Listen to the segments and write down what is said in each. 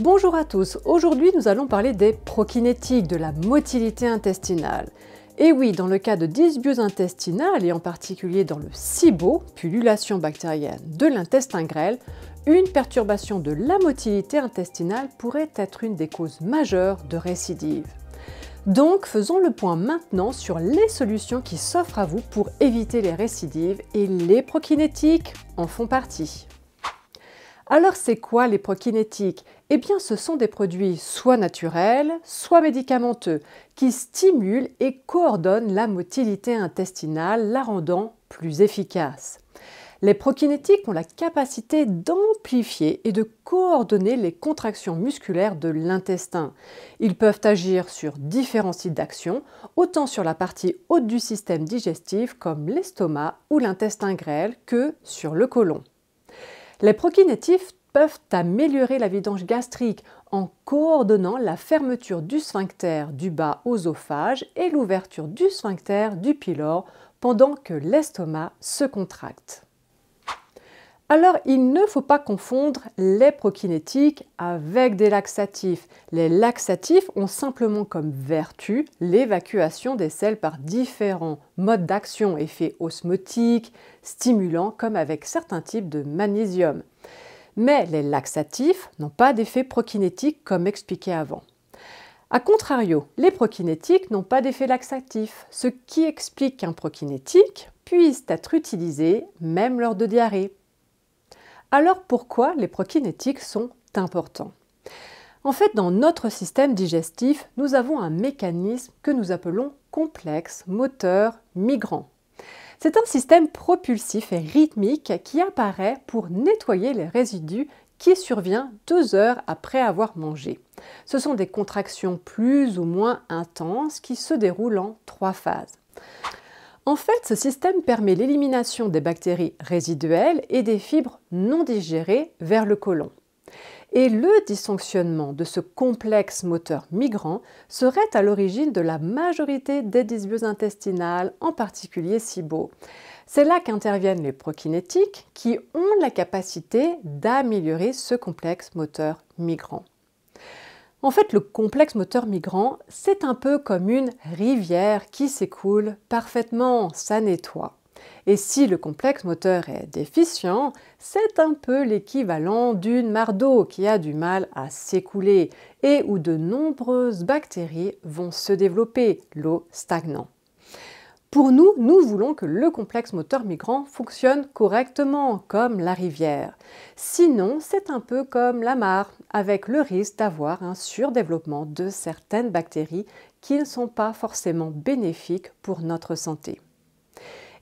Bonjour à tous, aujourd'hui nous allons parler des prokinétiques, de la motilité intestinale. Et oui, dans le cas de dysbiose intestinale, et en particulier dans le SIBO, pullulation bactérienne de l'intestin grêle, une perturbation de la motilité intestinale pourrait être une des causes majeures de récidive. Donc faisons le point maintenant sur les solutions qui s'offrent à vous pour éviter les récidives et les prokinétiques en font partie. Alors c'est quoi les prokinétiques Eh bien ce sont des produits soit naturels, soit médicamenteux, qui stimulent et coordonnent la motilité intestinale, la rendant plus efficace. Les prokinétiques ont la capacité d'amplifier et de coordonner les contractions musculaires de l'intestin. Ils peuvent agir sur différents sites d'action, autant sur la partie haute du système digestif comme l'estomac ou l'intestin grêle que sur le côlon. Les prokinétifs peuvent améliorer la vidange gastrique en coordonnant la fermeture du sphincter du bas oesophage et l'ouverture du sphincter du pylore pendant que l'estomac se contracte. Alors, il ne faut pas confondre les prokinétiques avec des laxatifs. Les laxatifs ont simplement comme vertu l'évacuation des selles par différents modes d'action, effets osmotiques, stimulants, comme avec certains types de magnésium. Mais les laxatifs n'ont pas d'effet prokinétique comme expliqué avant. A contrario, les prokinétiques n'ont pas d'effet laxatif, ce qui explique qu'un prokinétique puisse être utilisé même lors de diarrhée. Alors pourquoi les prokinétiques sont importants En fait, dans notre système digestif, nous avons un mécanisme que nous appelons complexe moteur migrant. C'est un système propulsif et rythmique qui apparaît pour nettoyer les résidus qui survient deux heures après avoir mangé. Ce sont des contractions plus ou moins intenses qui se déroulent en trois phases. En fait, ce système permet l'élimination des bactéries résiduelles et des fibres non digérées vers le côlon. Et le dysfonctionnement de ce complexe moteur migrant serait à l'origine de la majorité des dysbioses intestinales, en particulier SIBO. C'est là qu'interviennent les prokinétiques qui ont la capacité d'améliorer ce complexe moteur migrant. En fait, le complexe moteur migrant, c'est un peu comme une rivière qui s'écoule parfaitement, ça nettoie. Et si le complexe moteur est déficient, c'est un peu l'équivalent d'une mare d'eau qui a du mal à s'écouler et où de nombreuses bactéries vont se développer, l'eau stagnant. Pour nous, nous voulons que le complexe moteur migrant fonctionne correctement, comme la rivière. Sinon, c'est un peu comme la mare, avec le risque d'avoir un surdéveloppement de certaines bactéries qui ne sont pas forcément bénéfiques pour notre santé.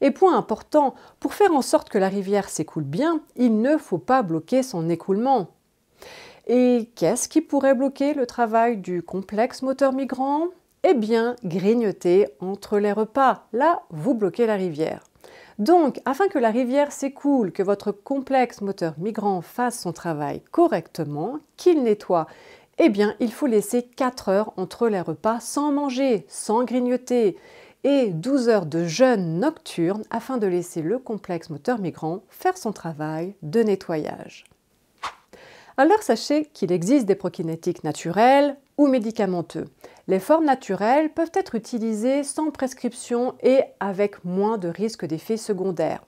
Et point important, pour faire en sorte que la rivière s'écoule bien, il ne faut pas bloquer son écoulement. Et qu'est-ce qui pourrait bloquer le travail du complexe moteur migrant eh bien, grignoter entre les repas. Là, vous bloquez la rivière. Donc, afin que la rivière s'écoule, que votre complexe moteur migrant fasse son travail correctement, qu'il nettoie, eh bien, il faut laisser 4 heures entre les repas sans manger, sans grignoter, et 12 heures de jeûne nocturne afin de laisser le complexe moteur migrant faire son travail de nettoyage. Alors sachez qu'il existe des prokinétiques naturels ou médicamenteux. Les formes naturelles peuvent être utilisées sans prescription et avec moins de risques d'effets secondaires.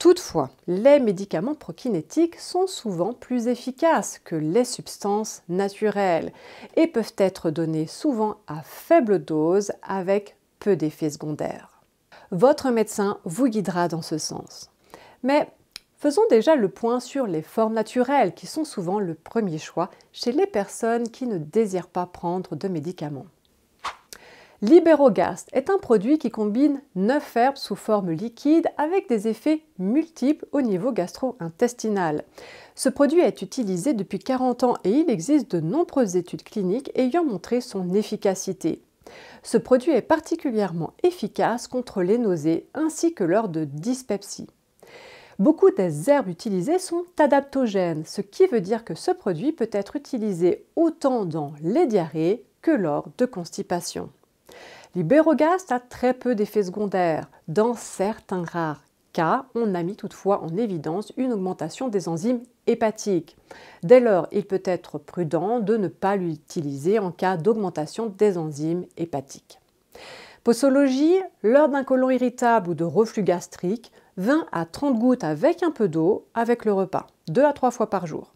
Toutefois, les médicaments prokinétiques sont souvent plus efficaces que les substances naturelles et peuvent être donnés souvent à faible dose avec peu d'effets secondaires. Votre médecin vous guidera dans ce sens. Mais Faisons déjà le point sur les formes naturelles qui sont souvent le premier choix chez les personnes qui ne désirent pas prendre de médicaments. Liberogast est un produit qui combine 9 herbes sous forme liquide avec des effets multiples au niveau gastro-intestinal. Ce produit est utilisé depuis 40 ans et il existe de nombreuses études cliniques ayant montré son efficacité. Ce produit est particulièrement efficace contre les nausées ainsi que lors de dyspepsie. Beaucoup des herbes utilisées sont adaptogènes, ce qui veut dire que ce produit peut être utilisé autant dans les diarrhées que lors de constipation. L'ibérogast a très peu d'effets secondaires. Dans certains rares cas, on a mis toutefois en évidence une augmentation des enzymes hépatiques. Dès lors, il peut être prudent de ne pas l'utiliser en cas d'augmentation des enzymes hépatiques. Posologie, lors d'un colon irritable ou de reflux gastrique, 20 à 30 gouttes avec un peu d'eau avec le repas, 2 à 3 fois par jour.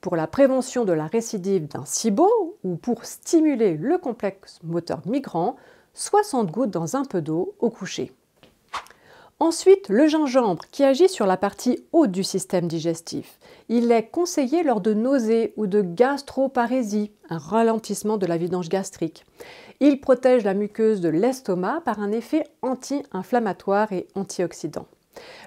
Pour la prévention de la récidive d'un SIBO ou pour stimuler le complexe moteur migrant, 60 gouttes dans un peu d'eau au coucher. Ensuite, le gingembre qui agit sur la partie haute du système digestif. Il est conseillé lors de nausées ou de gastroparésie, un ralentissement de la vidange gastrique. Il protège la muqueuse de l'estomac par un effet anti-inflammatoire et antioxydant.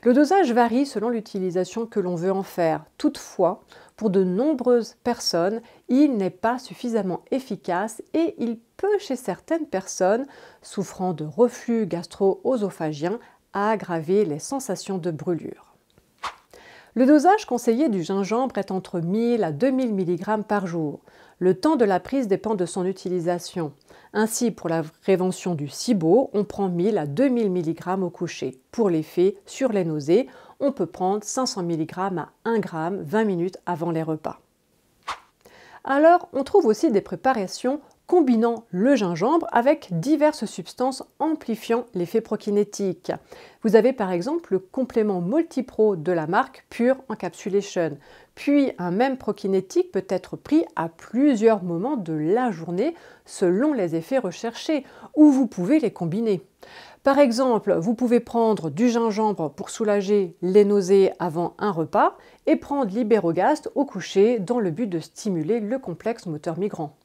Le dosage varie selon l'utilisation que l'on veut en faire. Toutefois, pour de nombreuses personnes, il n'est pas suffisamment efficace et il peut chez certaines personnes souffrant de reflux gastro-œsophagien aggraver les sensations de brûlure. Le dosage conseillé du gingembre est entre 1000 à 2000 mg par jour. Le temps de la prise dépend de son utilisation. Ainsi, pour la prévention du SIBO, on prend 1000 à 2000 mg au coucher. Pour l'effet sur les nausées, on peut prendre 500 mg à 1 g 20 minutes avant les repas. Alors, on trouve aussi des préparations combinant le gingembre avec diverses substances amplifiant l'effet prokinétique. Vous avez par exemple le complément Multipro de la marque Pure Encapsulation, puis un même prokinétique peut être pris à plusieurs moments de la journée selon les effets recherchés, ou vous pouvez les combiner. Par exemple, vous pouvez prendre du gingembre pour soulager les nausées avant un repas et prendre l'Iberogast au coucher dans le but de stimuler le complexe moteur migrant.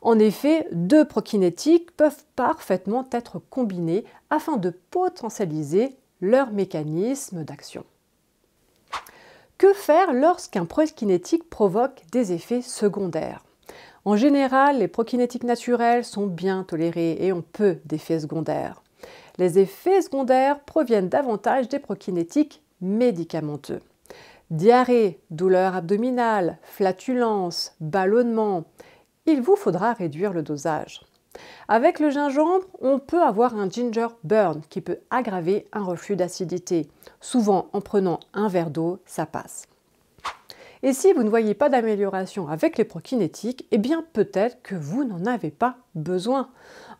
En effet, deux prokinétiques peuvent parfaitement être combinés afin de potentialiser leur mécanisme d'action. Que faire lorsqu'un prokinétique provoque des effets secondaires En général, les prokinétiques naturels sont bien tolérés et ont peu d'effets secondaires. Les effets secondaires proviennent davantage des prokinétiques médicamenteux. Diarrhée, douleur abdominale, flatulence, ballonnement, il vous faudra réduire le dosage. Avec le gingembre, on peut avoir un ginger burn qui peut aggraver un reflux d'acidité. Souvent, en prenant un verre d'eau, ça passe. Et si vous ne voyez pas d'amélioration avec les prokinétiques, eh bien peut-être que vous n'en avez pas besoin.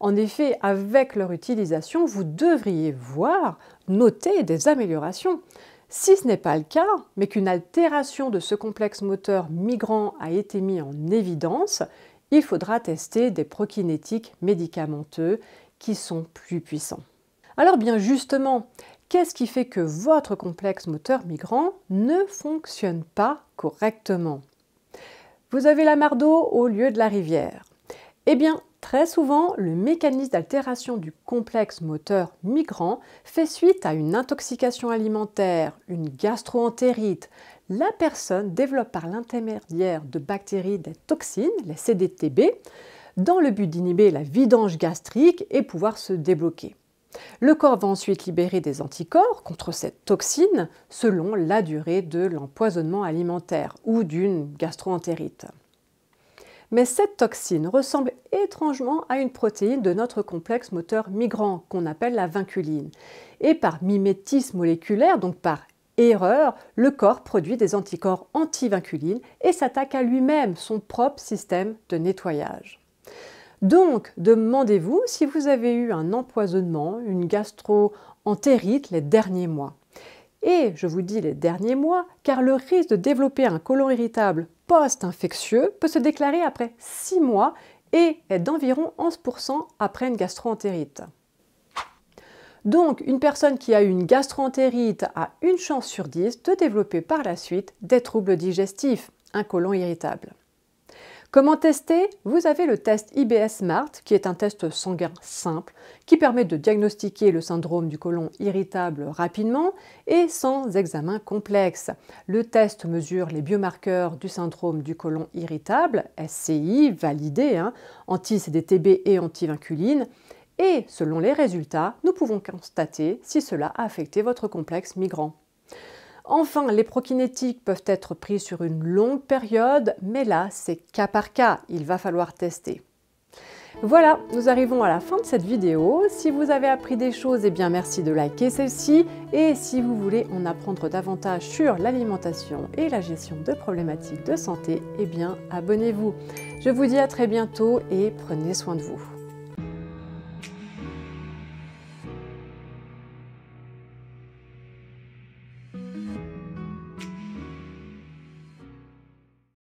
En effet, avec leur utilisation, vous devriez voir, noter des améliorations. Si ce n'est pas le cas, mais qu'une altération de ce complexe moteur migrant a été mise en évidence, il faudra tester des prokinétiques médicamenteux qui sont plus puissants. Alors bien justement, qu'est-ce qui fait que votre complexe moteur migrant ne fonctionne pas correctement Vous avez la mardeau au lieu de la rivière. Eh bien, très souvent, le mécanisme d'altération du complexe moteur migrant fait suite à une intoxication alimentaire, une gastroentérite, la personne développe par l'intermédiaire de bactéries des toxines, les CDTB, dans le but d'inhiber la vidange gastrique et pouvoir se débloquer. Le corps va ensuite libérer des anticorps contre cette toxine selon la durée de l'empoisonnement alimentaire ou d'une gastroentérite. Mais cette toxine ressemble étrangement à une protéine de notre complexe moteur migrant qu'on appelle la vinculine. Et par mimétisme moléculaire, donc par Erreur, le corps produit des anticorps anti-vinculines et s'attaque à lui-même son propre système de nettoyage. Donc, demandez-vous si vous avez eu un empoisonnement, une gastro-entérite les derniers mois. Et je vous dis les derniers mois, car le risque de développer un colon irritable post-infectieux peut se déclarer après 6 mois et est d'environ 11% après une gastro-entérite. Donc, une personne qui a eu une gastroentérite a une chance sur 10 de développer par la suite des troubles digestifs, un côlon irritable. Comment tester Vous avez le test IBS mart qui est un test sanguin simple, qui permet de diagnostiquer le syndrome du côlon irritable rapidement et sans examen complexe. Le test mesure les biomarqueurs du syndrome du côlon irritable, SCI, validé, hein, anti-CDTB et anti-vinculine, et selon les résultats, nous pouvons constater si cela a affecté votre complexe migrant. Enfin, les prokinétiques peuvent être pris sur une longue période, mais là, c'est cas par cas, il va falloir tester. Voilà, nous arrivons à la fin de cette vidéo. Si vous avez appris des choses, eh bien merci de liker celle-ci. Et si vous voulez en apprendre davantage sur l'alimentation et la gestion de problématiques de santé, eh bien abonnez-vous. Je vous dis à très bientôt et prenez soin de vous.